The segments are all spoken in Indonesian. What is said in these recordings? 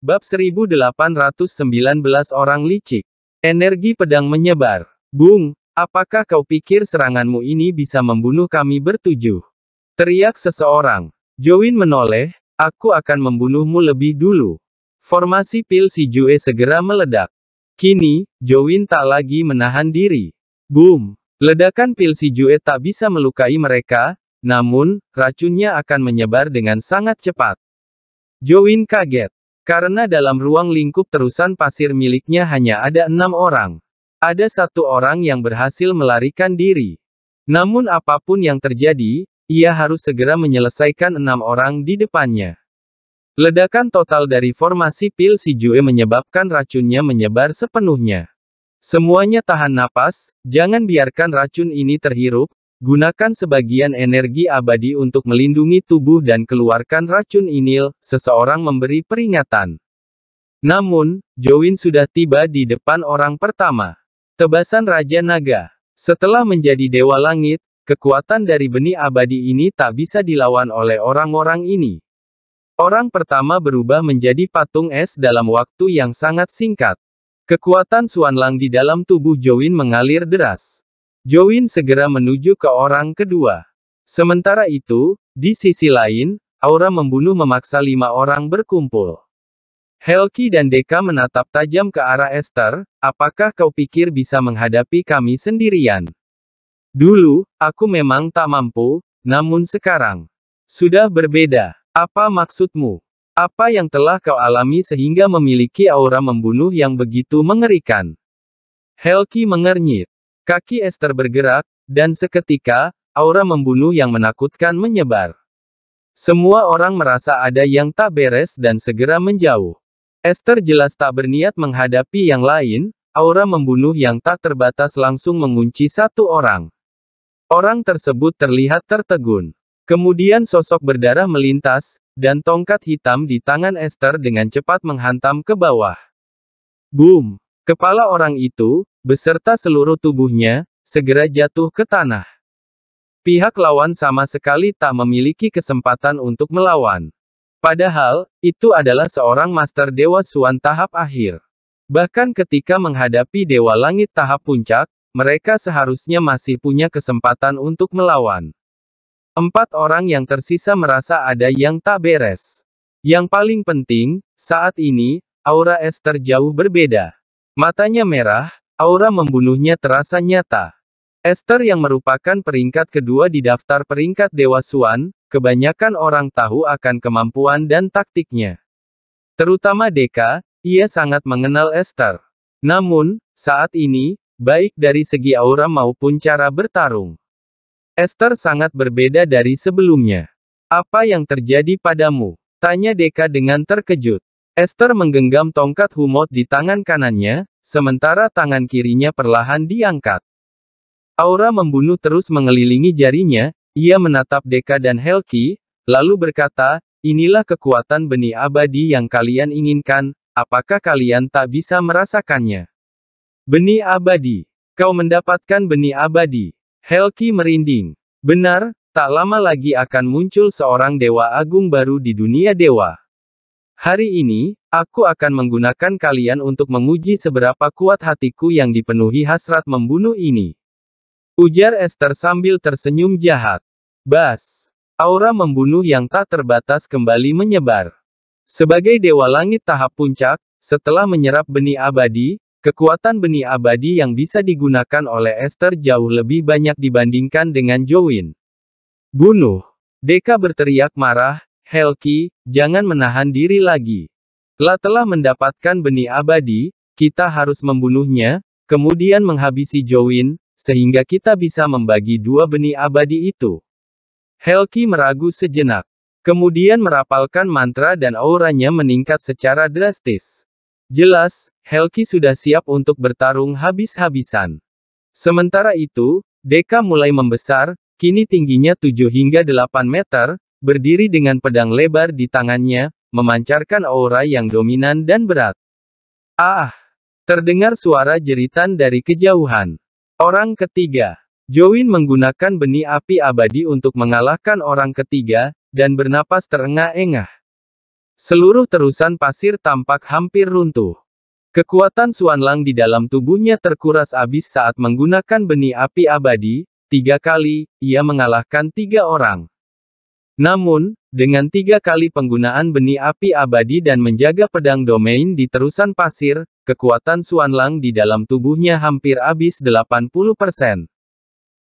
Bab 1819 Orang Licik Energi pedang menyebar. Bung, apakah kau pikir seranganmu ini bisa membunuh kami bertujuh? Teriak seseorang. Join menoleh, aku akan membunuhmu lebih dulu. Formasi pil si Jue segera meledak. Kini, Join tak lagi menahan diri. Boom! Ledakan pil si Jue tak bisa melukai mereka, namun, racunnya akan menyebar dengan sangat cepat. Join kaget. Karena dalam ruang lingkup terusan pasir miliknya hanya ada enam orang. Ada satu orang yang berhasil melarikan diri. Namun apapun yang terjadi, ia harus segera menyelesaikan enam orang di depannya. Ledakan total dari formasi pil si Jue menyebabkan racunnya menyebar sepenuhnya. Semuanya tahan napas, jangan biarkan racun ini terhirup, Gunakan sebagian energi abadi untuk melindungi tubuh dan keluarkan racun inil, seseorang memberi peringatan. Namun, Jowin sudah tiba di depan orang pertama. Tebasan Raja Naga. Setelah menjadi Dewa Langit, kekuatan dari benih abadi ini tak bisa dilawan oleh orang-orang ini. Orang pertama berubah menjadi patung es dalam waktu yang sangat singkat. Kekuatan Suanlang di dalam tubuh Jowin mengalir deras. Jowin segera menuju ke orang kedua. Sementara itu, di sisi lain, Aura membunuh memaksa lima orang berkumpul. Helki dan Deka menatap tajam ke arah Esther, apakah kau pikir bisa menghadapi kami sendirian? Dulu, aku memang tak mampu, namun sekarang. Sudah berbeda. Apa maksudmu? Apa yang telah kau alami sehingga memiliki aura membunuh yang begitu mengerikan? Helki mengernyit. Kaki Esther bergerak, dan seketika, aura membunuh yang menakutkan menyebar. Semua orang merasa ada yang tak beres dan segera menjauh. Esther jelas tak berniat menghadapi yang lain, aura membunuh yang tak terbatas langsung mengunci satu orang. Orang tersebut terlihat tertegun. Kemudian sosok berdarah melintas, dan tongkat hitam di tangan Esther dengan cepat menghantam ke bawah. Boom! Kepala orang itu, beserta seluruh tubuhnya, segera jatuh ke tanah. Pihak lawan sama sekali tak memiliki kesempatan untuk melawan. Padahal, itu adalah seorang Master Dewa Suan tahap akhir. Bahkan ketika menghadapi Dewa Langit tahap puncak, mereka seharusnya masih punya kesempatan untuk melawan. Empat orang yang tersisa merasa ada yang tak beres. Yang paling penting, saat ini, aura es terjauh berbeda. Matanya merah, Aura membunuhnya terasa nyata. Esther yang merupakan peringkat kedua di daftar peringkat Dewa Suan, kebanyakan orang tahu akan kemampuan dan taktiknya. Terutama Deka, ia sangat mengenal Esther. Namun, saat ini, baik dari segi aura maupun cara bertarung. Esther sangat berbeda dari sebelumnya. Apa yang terjadi padamu? Tanya Deka dengan terkejut. Esther menggenggam tongkat Humot di tangan kanannya, sementara tangan kirinya perlahan diangkat. Aura membunuh terus mengelilingi jarinya, ia menatap Deka dan Helki, lalu berkata, inilah kekuatan benih abadi yang kalian inginkan, apakah kalian tak bisa merasakannya? Benih abadi. Kau mendapatkan benih abadi. Helki merinding. Benar, tak lama lagi akan muncul seorang dewa agung baru di dunia dewa. Hari ini, Aku akan menggunakan kalian untuk menguji seberapa kuat hatiku yang dipenuhi hasrat membunuh ini. Ujar Esther sambil tersenyum jahat. Bas. Aura membunuh yang tak terbatas kembali menyebar. Sebagai dewa langit tahap puncak, setelah menyerap benih abadi, kekuatan benih abadi yang bisa digunakan oleh Esther jauh lebih banyak dibandingkan dengan Jowin. Bunuh. Deka berteriak marah, Helki, jangan menahan diri lagi. La telah mendapatkan benih abadi, kita harus membunuhnya, kemudian menghabisi Jowin, sehingga kita bisa membagi dua benih abadi itu. Helki meragu sejenak. Kemudian merapalkan mantra dan auranya meningkat secara drastis. Jelas, Helki sudah siap untuk bertarung habis-habisan. Sementara itu, Deka mulai membesar, kini tingginya 7 hingga 8 meter, berdiri dengan pedang lebar di tangannya, memancarkan aura yang dominan dan berat. Ah! Terdengar suara jeritan dari kejauhan. Orang ketiga. Join menggunakan benih api abadi untuk mengalahkan orang ketiga, dan bernapas terengah-engah. Seluruh terusan pasir tampak hampir runtuh. Kekuatan Suanlang di dalam tubuhnya terkuras abis saat menggunakan benih api abadi, tiga kali, ia mengalahkan tiga orang. Namun, dengan tiga kali penggunaan benih api abadi dan menjaga pedang domain di terusan pasir, kekuatan Lang di dalam tubuhnya hampir habis 80%.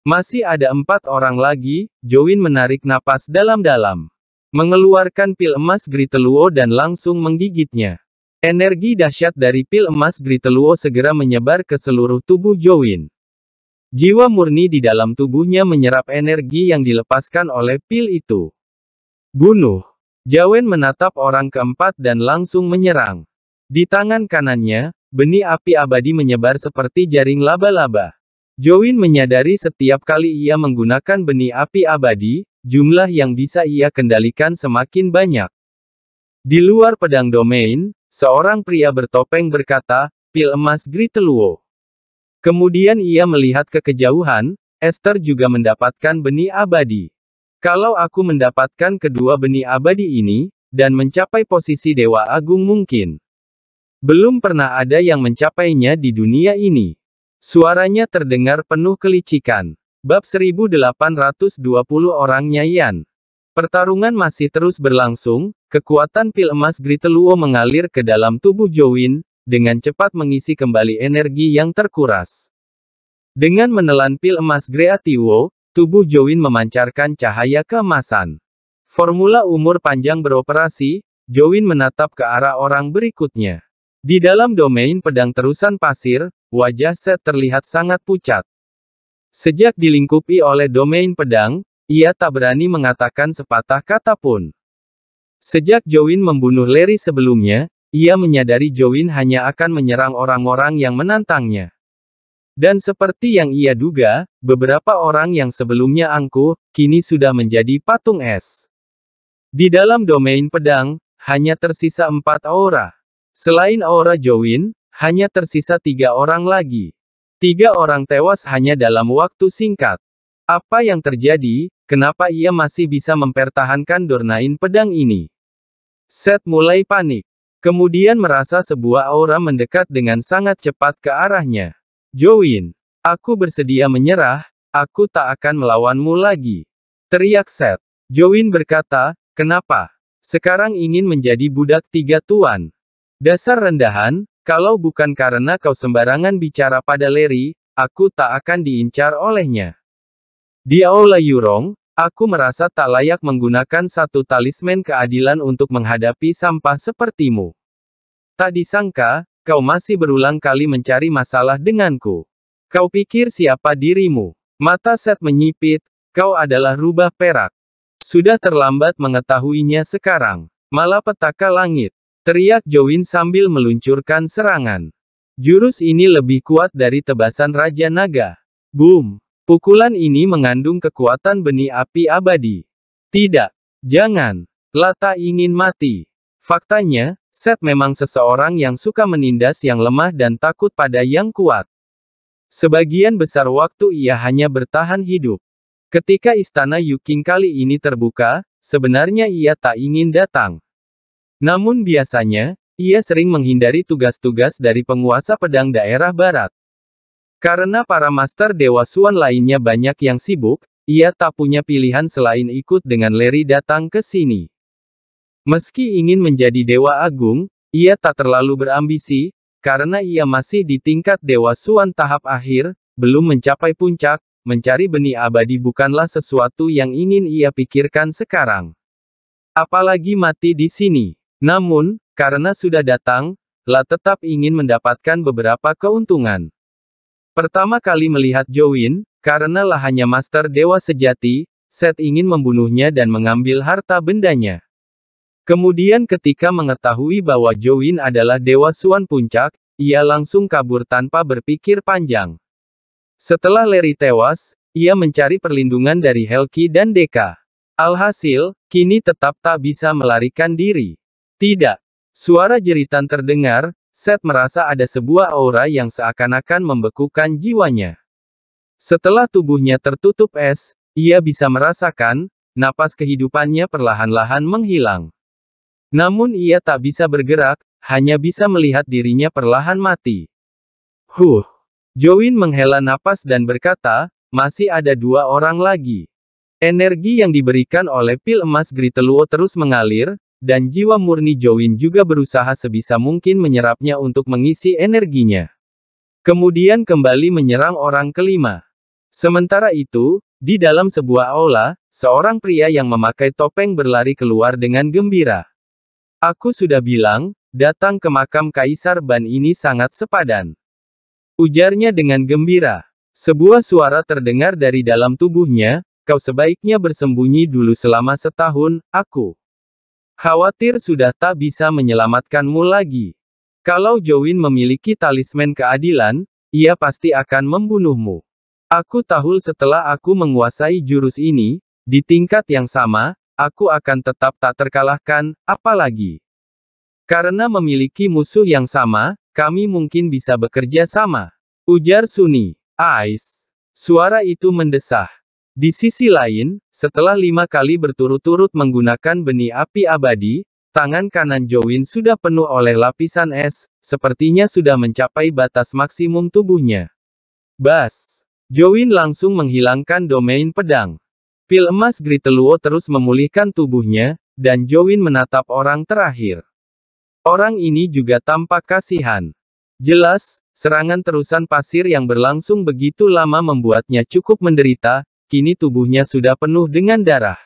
Masih ada empat orang lagi, Jowin menarik napas dalam-dalam. Mengeluarkan pil emas Griteluo dan langsung menggigitnya. Energi dahsyat dari pil emas Griteluo segera menyebar ke seluruh tubuh Jowin. Jiwa murni di dalam tubuhnya menyerap energi yang dilepaskan oleh pil itu. Bunuh. Jawen menatap orang keempat dan langsung menyerang. Di tangan kanannya, benih api abadi menyebar seperti jaring laba-laba. Jowin menyadari setiap kali ia menggunakan benih api abadi, jumlah yang bisa ia kendalikan semakin banyak. Di luar pedang domain, seorang pria bertopeng berkata, pil emas Griteluo. Kemudian ia melihat ke kejauhan, Esther juga mendapatkan benih abadi. Kalau aku mendapatkan kedua benih abadi ini, dan mencapai posisi Dewa Agung mungkin. Belum pernah ada yang mencapainya di dunia ini. Suaranya terdengar penuh kelicikan. Bab 1820 orang Nyayan. Pertarungan masih terus berlangsung, kekuatan pil emas Griteluo mengalir ke dalam tubuh Jowin, dengan cepat mengisi kembali energi yang terkuras. Dengan menelan pil emas Greatiwo, Tubuh Jowin memancarkan cahaya keemasan. Formula umur panjang beroperasi, Jowin menatap ke arah orang berikutnya. Di dalam domain pedang terusan pasir, wajah Seth terlihat sangat pucat. Sejak dilingkupi oleh domain pedang, ia tak berani mengatakan sepatah kata pun. Sejak Jowin membunuh Larry sebelumnya, ia menyadari Jowin hanya akan menyerang orang-orang yang menantangnya. Dan seperti yang ia duga, beberapa orang yang sebelumnya angkuh, kini sudah menjadi patung es. Di dalam domain pedang, hanya tersisa empat aura. Selain aura Jowin, hanya tersisa tiga orang lagi. Tiga orang tewas hanya dalam waktu singkat. Apa yang terjadi, kenapa ia masih bisa mempertahankan Dornain pedang ini? Set mulai panik. Kemudian merasa sebuah aura mendekat dengan sangat cepat ke arahnya. Join, aku bersedia menyerah, aku tak akan melawanmu lagi. Teriak Seth. Join berkata, kenapa? Sekarang ingin menjadi budak tiga tuan. Dasar rendahan, kalau bukan karena kau sembarangan bicara pada Larry, aku tak akan diincar olehnya. Di Aula Yurong, aku merasa tak layak menggunakan satu talisman keadilan untuk menghadapi sampah sepertimu. Tak disangka, Kau masih berulang kali mencari masalah denganku. Kau pikir siapa dirimu? Mata Set menyipit, kau adalah rubah perak. Sudah terlambat mengetahuinya sekarang. Malah petaka langit. Teriak Jowin sambil meluncurkan serangan. Jurus ini lebih kuat dari tebasan Raja Naga. Boom! Pukulan ini mengandung kekuatan benih api abadi. Tidak! Jangan! Lata ingin mati. Faktanya, Set memang seseorang yang suka menindas yang lemah dan takut pada yang kuat. Sebagian besar waktu ia hanya bertahan hidup. Ketika istana Yuking kali ini terbuka, sebenarnya ia tak ingin datang. Namun biasanya, ia sering menghindari tugas-tugas dari penguasa pedang daerah barat. Karena para master dewa suan lainnya banyak yang sibuk, ia tak punya pilihan selain ikut dengan Leri datang ke sini. Meski ingin menjadi Dewa Agung, ia tak terlalu berambisi, karena ia masih di tingkat Dewa Suan tahap akhir, belum mencapai puncak, mencari benih abadi bukanlah sesuatu yang ingin ia pikirkan sekarang. Apalagi mati di sini. Namun, karena sudah datang, La tetap ingin mendapatkan beberapa keuntungan. Pertama kali melihat Jowin, karena La hanya master dewa sejati, Seth ingin membunuhnya dan mengambil harta bendanya. Kemudian ketika mengetahui bahwa Jowin adalah Dewa Suan Puncak, ia langsung kabur tanpa berpikir panjang. Setelah Leri tewas, ia mencari perlindungan dari Helki dan Deka. Alhasil, kini tetap tak bisa melarikan diri. Tidak. Suara jeritan terdengar, Seth merasa ada sebuah aura yang seakan-akan membekukan jiwanya. Setelah tubuhnya tertutup es, ia bisa merasakan, napas kehidupannya perlahan-lahan menghilang. Namun ia tak bisa bergerak, hanya bisa melihat dirinya perlahan mati. Huh! Join menghela napas dan berkata, masih ada dua orang lagi. Energi yang diberikan oleh pil emas Griteluo terus mengalir, dan jiwa murni Join juga berusaha sebisa mungkin menyerapnya untuk mengisi energinya. Kemudian kembali menyerang orang kelima. Sementara itu, di dalam sebuah aula, seorang pria yang memakai topeng berlari keluar dengan gembira. Aku sudah bilang, datang ke makam Kaisar Ban ini sangat sepadan. Ujarnya dengan gembira. Sebuah suara terdengar dari dalam tubuhnya, kau sebaiknya bersembunyi dulu selama setahun, aku. Khawatir sudah tak bisa menyelamatkanmu lagi. Kalau Jowin memiliki talisman keadilan, ia pasti akan membunuhmu. Aku tahu setelah aku menguasai jurus ini, di tingkat yang sama, aku akan tetap tak terkalahkan, apalagi karena memiliki musuh yang sama, kami mungkin bisa bekerja sama. Ujar Suni. Ais. Suara itu mendesah. Di sisi lain, setelah lima kali berturut-turut menggunakan benih api abadi, tangan kanan Jowin sudah penuh oleh lapisan es, sepertinya sudah mencapai batas maksimum tubuhnya. Bas. Jowin langsung menghilangkan domain pedang. Pil emas Griteluo terus memulihkan tubuhnya, dan Jowin menatap orang terakhir. Orang ini juga tampak kasihan. Jelas, serangan terusan pasir yang berlangsung begitu lama membuatnya cukup menderita, kini tubuhnya sudah penuh dengan darah.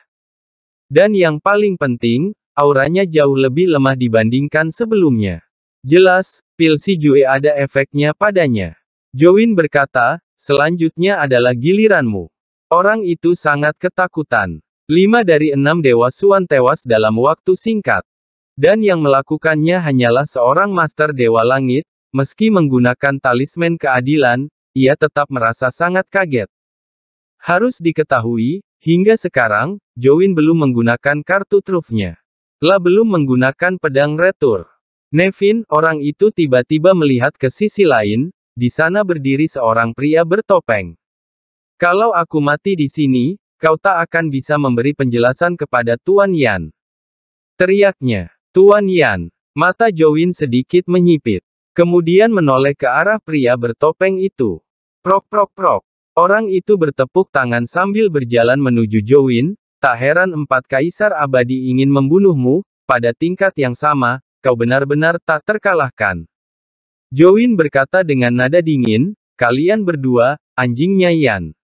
Dan yang paling penting, auranya jauh lebih lemah dibandingkan sebelumnya. Jelas, pil si Jue ada efeknya padanya. Jowin berkata, selanjutnya adalah giliranmu. Orang itu sangat ketakutan. Lima dari enam dewa Suan tewas dalam waktu singkat. Dan yang melakukannya hanyalah seorang master dewa langit, meski menggunakan talisman keadilan, ia tetap merasa sangat kaget. Harus diketahui, hingga sekarang, Jowin belum menggunakan kartu trufnya. La belum menggunakan pedang retur. Nevin, orang itu tiba-tiba melihat ke sisi lain, di sana berdiri seorang pria bertopeng. Kalau aku mati di sini, kau tak akan bisa memberi penjelasan kepada Tuan Yan. Teriaknya, Tuan Yan, mata Jowin sedikit menyipit. Kemudian menoleh ke arah pria bertopeng itu. Prok prok prok. Orang itu bertepuk tangan sambil berjalan menuju Jowin, tak heran empat kaisar abadi ingin membunuhmu, pada tingkat yang sama, kau benar-benar tak terkalahkan. Jowin berkata dengan nada dingin, kalian berdua, anjingnya Yan.